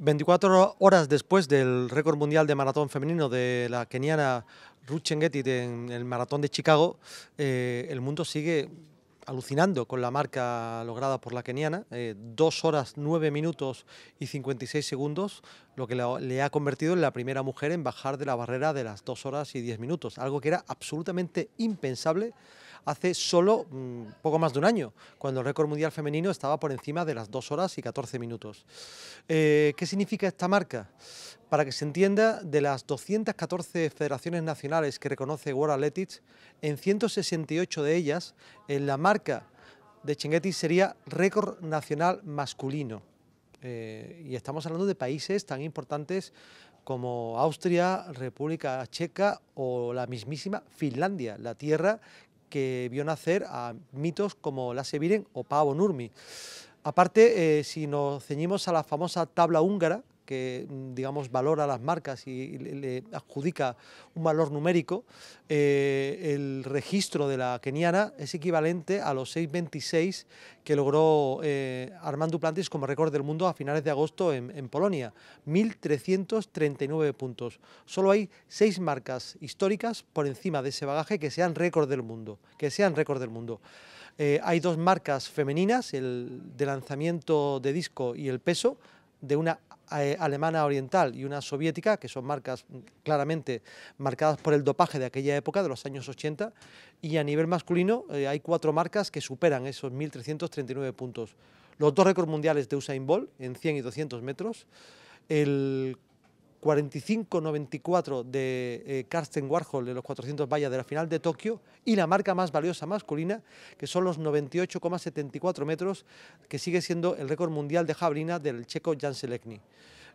24 horas después del récord mundial de maratón femenino de la keniana Ruth Chengeti en el maratón de Chicago, eh, el mundo sigue alucinando con la marca lograda por la keniana, eh, Dos horas 9 minutos y 56 segundos, lo que le ha convertido en la primera mujer en bajar de la barrera de las dos horas y 10 minutos, algo que era absolutamente impensable hace solo mm, poco más de un año, cuando el récord mundial femenino estaba por encima de las 2 horas y 14 minutos. Eh, ¿Qué significa esta marca? Para que se entienda, de las 214 federaciones nacionales que reconoce World Athletics, en 168 de ellas, en la marca de Chenguetti sería récord nacional masculino. Eh, y estamos hablando de países tan importantes como Austria, República Checa o la mismísima Finlandia, la tierra que vio nacer a mitos como la Viren o Pavo Nurmi. Aparte, eh, si nos ceñimos a la famosa tabla húngara, que, mm, digamos, valora las marcas y le adjudica un valor numérico, eh, el registro de la keniana es equivalente a los 6.26 que logró eh, Armando Plantis como récord del mundo a finales de agosto en, Polonia, 1.339 puntos. Solo hay seis marcas históricas por encima de ese bagaje que sean récord del mundo, que sean récord del mundo. Eh, hay dos marcas femeninas, el de lanzamiento de disco y el peso, de una eh, alemana oriental y una soviética, que son marcas mm, claramente marcadas por el dopaje de aquella época, de los años 80, y a nivel masculino eh, hay cuatro marcas que superan esos 1.339 puntos. Los dos récords mundiales de Usain Bolt en 100 y 200 metros, el 45,94 de eh, Karsten Warhol de los 400 vallas de la final de Tokio y la marca más valiosa masculina, que son los 98,74 metros, que sigue siendo el récord mundial de jabalina del checo Jan Selekny.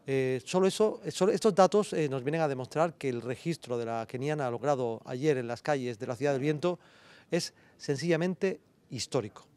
Eh, solo, eso, estos datos eh, nos vienen a demostrar que el registro de la keniana logrado ayer en las calles de la Ciudad del Viento es sencillamente histórico.